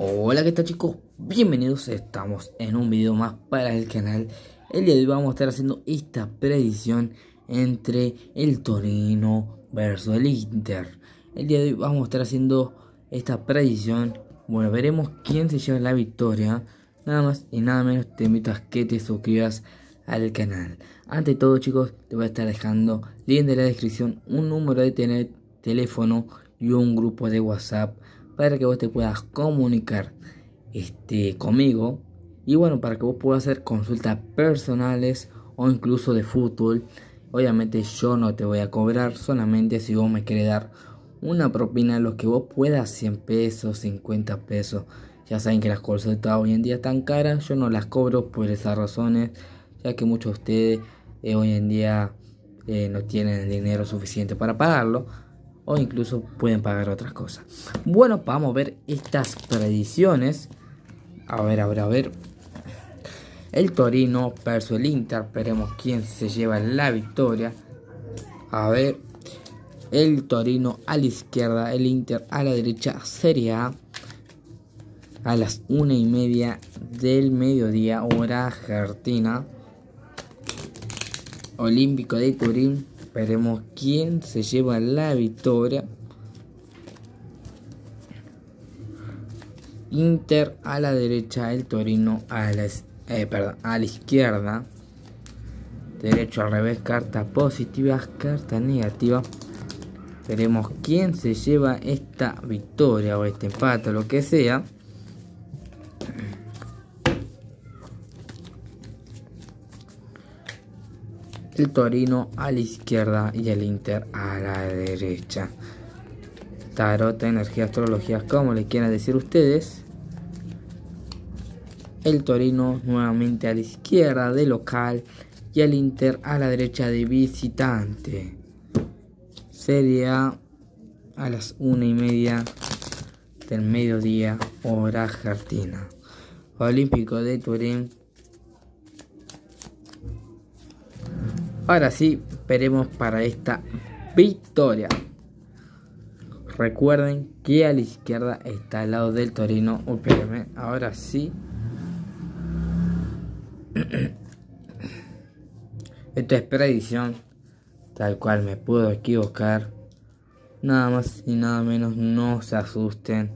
Hola qué tal chicos, bienvenidos, estamos en un video más para el canal El día de hoy vamos a estar haciendo esta predicción entre el Torino versus el Inter El día de hoy vamos a estar haciendo esta predicción, bueno veremos quién se lleva la victoria Nada más y nada menos te invito a que te suscribas al canal Ante todo chicos, te voy a estar dejando link de la descripción, un número de teléfono y un grupo de WhatsApp para que vos te puedas comunicar este, conmigo y bueno, para que vos puedas hacer consultas personales o incluso de fútbol. Obviamente yo no te voy a cobrar, solamente si vos me quieres dar una propina, lo que vos puedas, 100 pesos, 50 pesos. Ya saben que las consultas hoy en día están caras, yo no las cobro por esas razones, ya que muchos de ustedes eh, hoy en día eh, no tienen el dinero suficiente para pagarlo o incluso pueden pagar otras cosas. Bueno, vamos a ver estas predicciones. A ver, a ver, a ver. El Torino versus el Inter. Veremos quién se lleva la victoria. A ver. El Torino a la izquierda, el Inter a la derecha. Serie A. A las una y media del mediodía, hora argentina. Olímpico de Turín. Veremos quién se lleva la victoria. Inter a la derecha, el Torino a la, eh, a la izquierda. Derecho al revés, carta positiva, carta negativa. Veremos quién se lleva esta victoria o este empate lo que sea. el Torino a la izquierda y el Inter a la derecha. Tarota, energía, astrología, como le quieran decir ustedes. El Torino nuevamente a la izquierda de local y el Inter a la derecha de visitante. Sería a las una y media del mediodía hora jardina. Olímpico de Turín Ahora sí, esperemos para esta victoria. Recuerden que a la izquierda está al lado del Torino Ahora sí. Esto es predicción. Tal cual me puedo equivocar. Nada más y nada menos. No se asusten.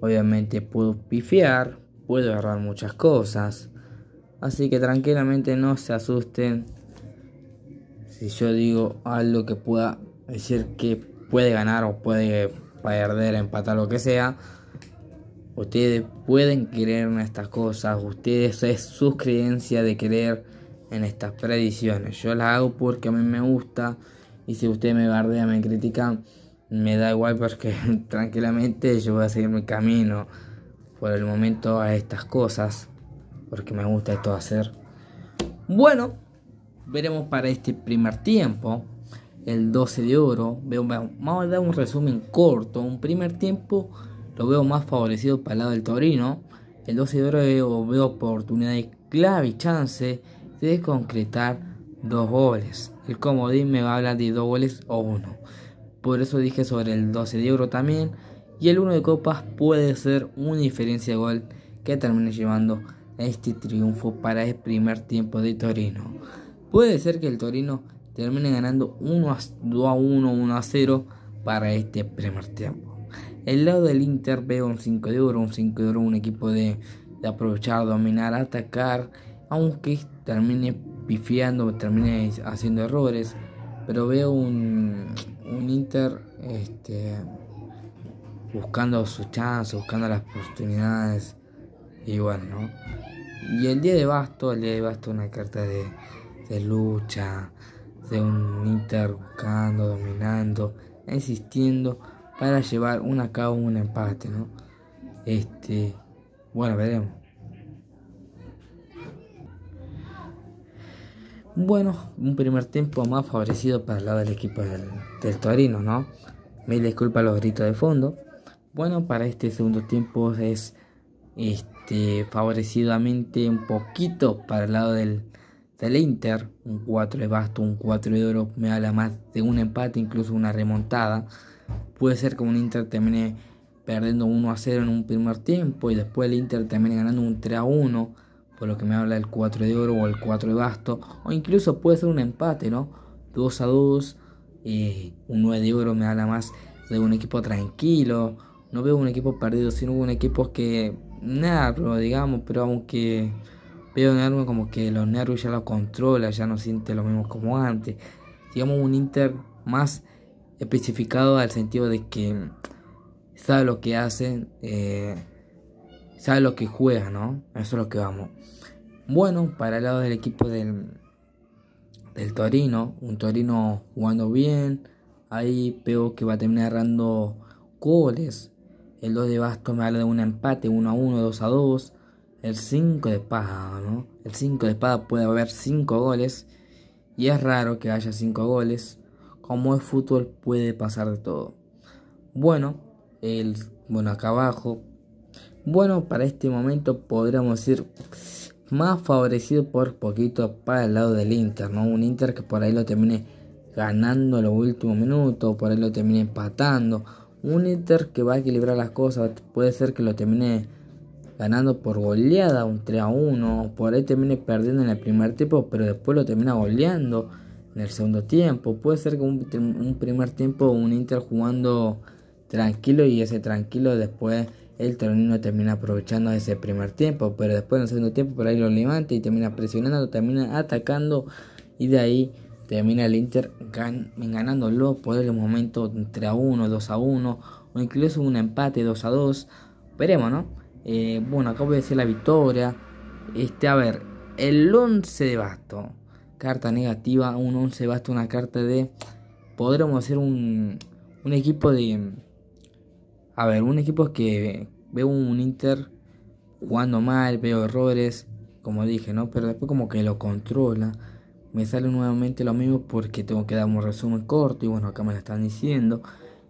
Obviamente puedo pifiar. Puedo agarrar muchas cosas. Así que tranquilamente no se asusten si yo digo algo que pueda decir que puede ganar o puede perder, empatar, lo que sea. Ustedes pueden creer en estas cosas, ustedes es su creencia de creer en estas predicciones. Yo las hago porque a mí me gusta y si ustedes me bardean, me critican, me da igual porque tranquilamente yo voy a seguir mi camino por el momento a estas cosas porque me gusta esto hacer. Bueno, veremos para este primer tiempo, el 12 de oro. Veo, vamos a dar un resumen corto. Un primer tiempo lo veo más favorecido para el lado del Torino. El 12 de oro veo, oportunidad. Y clave y chance de concretar dos goles. El comodín me va a hablar de dos goles o uno. Por eso dije sobre el 12 de oro también. Y el 1 de copas puede ser una diferencia de gol que termine llevando este triunfo para el primer tiempo de Torino. Puede ser que el Torino termine ganando 1 a 2 a 1, 1 a 0 para este primer tiempo. El lado del Inter veo un 5 de oro, un 5 de oro, un equipo de, aprovechar, dominar, atacar, aunque termine pifiando, termine haciendo errores, pero veo un, Inter este, buscando sus chance buscando las oportunidades, y ¿no? Y el día de Basto, el día de Basto, una carta de, de lucha, de un Inter buscando, dominando, insistiendo para llevar un a cabo un empate, ¿no? Este, bueno, veremos. Bueno, un primer tiempo más favorecido para el lado del equipo del, del Torino, ¿no? Me disculpa los gritos de fondo. Bueno, para este segundo tiempo es, este favorecidamente un poquito para el lado del, Inter. Un 4 de basto, un 4 de oro me habla más de un empate, incluso una remontada. Puede ser que un Inter termine perdiendo 1 a 0 en un primer tiempo y después el Inter termine ganando un 3 a 1, por lo que me habla el 4 de oro o el 4 de basto. O incluso puede ser un empate, ¿no? 2 a 2. Eh, un 9 de oro me habla más de un equipo tranquilo. No veo un equipo perdido, sino un equipo que nada, digamos, pero aunque veo Neru como que los nervios ya los controla, ya no siente lo mismo como antes. Digamos un Inter más especificado al sentido de que sabe lo que hacen, eh, sabe lo que juega, ¿no? Eso es lo que vamos. Bueno, para el lado del equipo del, del Torino, un Torino jugando bien, ahí veo que va a terminar errando goles el 2 de bastos me habla de un empate, 1 a 1, 2 a 2. El 5 de espada, ¿no? El 5 de espada puede haber 5 goles. Y es raro que haya 5 goles. Como es fútbol puede pasar de todo. Bueno, el, bueno, acá abajo. Bueno, para este momento podríamos ir más favorecido por poquito para el lado del Inter, ¿no? Un Inter que por ahí lo termine ganando en los últimos minutos, por ahí lo termine empatando, un Inter que va a equilibrar las cosas. Puede ser que lo termine ganando por goleada, un 3 a 1. Por ahí termine perdiendo en el primer tiempo, pero después lo termina goleando en el segundo tiempo. Puede ser que un, un primer tiempo un Inter jugando tranquilo y ese tranquilo después el Torino termina aprovechando ese primer tiempo, pero después en el segundo tiempo por ahí lo levanta y termina presionando, termina atacando y de ahí termina el Inter gan ganándolo por el momento entre a 1, 2 a 1 o incluso un empate 2 a 2. Veremos, ¿no? Eh, bueno, acabo de decir la victoria. Este, a ver, el 11 de basto. Carta negativa, un 11 de basto, una carta de... Podremos hacer un, un equipo de... A ver, un equipo que veo un Inter jugando mal, veo errores, como dije, ¿no? Pero después como que lo controla me sale nuevamente lo mismo porque tengo que dar un resumen corto y bueno, acá me lo están diciendo.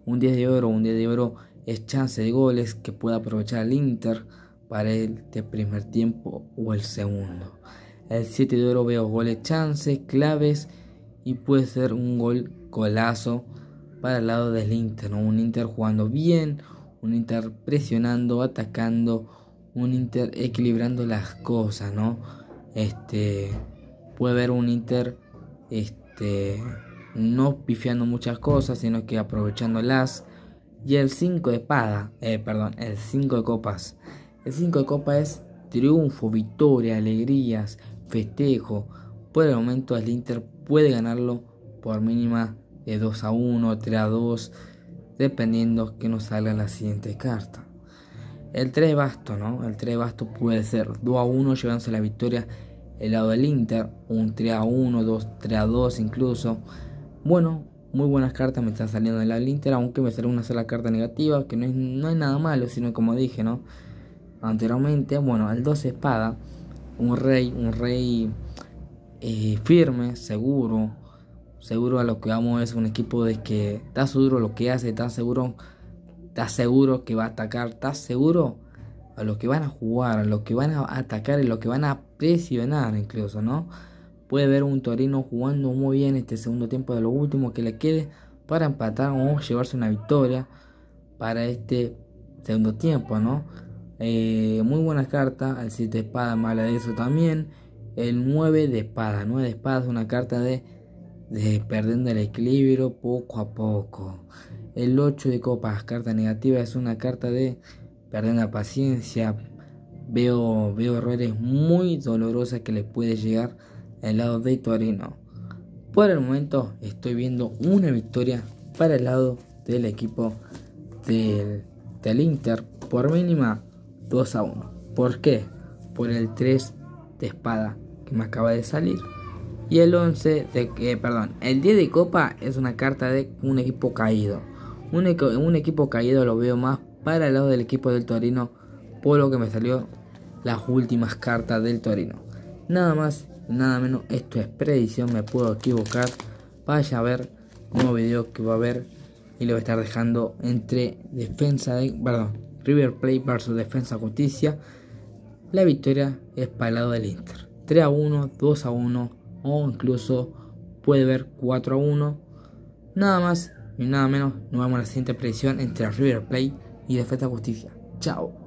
Un 10 de oro, un 10 de oro es chance de goles que pueda aprovechar el Inter para el primer tiempo o el segundo. El 7 de oro veo goles chances, claves y puede ser un gol colazo para el lado del Inter, un Inter jugando bien, un Inter presionando, atacando, un Inter equilibrando las cosas, ¿no? Este puede ver un Inter este, no pifiando muchas cosas, sino que aprovechándolas. Y el 5 de espada, eh, perdón, el 5 de copas. El 5 de copas es triunfo, victoria, alegrías, festejo. Por el momento el Inter puede ganarlo por mínima de 2 a 1, 3 a 2, dependiendo que nos salga la siguiente carta. El 3 basto, ¿no? El 3 basto puede ser 2 a 1 llevándose la victoria el lado del Inter, un 3 a 1, 2, 3 a 2 incluso. Bueno, muy buenas cartas me están saliendo del lado del Inter, aunque me salió una sola carta negativa, que no es, no es nada malo, sino como dije, ¿no? Anteriormente, bueno, el 2 espada, un rey, un rey eh, firme, seguro, seguro a lo que vamos es un equipo de que está seguro lo que hace, está seguro, está seguro que va a atacar, está seguro a los que van a jugar, los que van a atacar, Y los que van a presionar incluso, ¿no? Puede ver un Torino jugando muy bien este segundo tiempo de lo último que le quede para empatar o llevarse una victoria para este segundo tiempo, ¿no? Eh, muy buenas cartas, el 7 de espada mala de eso también. El 9 de espada, 9 de espada es una carta de, de perdiendo el equilibrio poco a poco. El 8 de copas, carta negativa, es una carta de perder la paciencia, veo, veo errores muy dolorosos que les puede llegar al lado de Torino. Por el momento estoy viendo una victoria para el lado del equipo del, Inter por mínima 2 a 1. ¿Por qué? Por el 3 de espada que me acaba de salir. Y el 11 de que perdón, el 10 de copa es una carta de un equipo caído. un equipo caído lo veo más para el lado del equipo del Torino, por lo que me salió las últimas cartas del Torino. Nada más, nada menos, esto es predicción, me puedo equivocar. Vaya a ver nuevo video que va a haber y lo voy a estar dejando entre defensa de, perdón, River Plate versus Defensa Justicia. La victoria es para el lado del Inter. 3 a 1, 2 a 1 o incluso puede ver 4 a 1. Nada más y nada menos, nos vemos en la siguiente predicción entre River Plate y defensa justicia. Chao.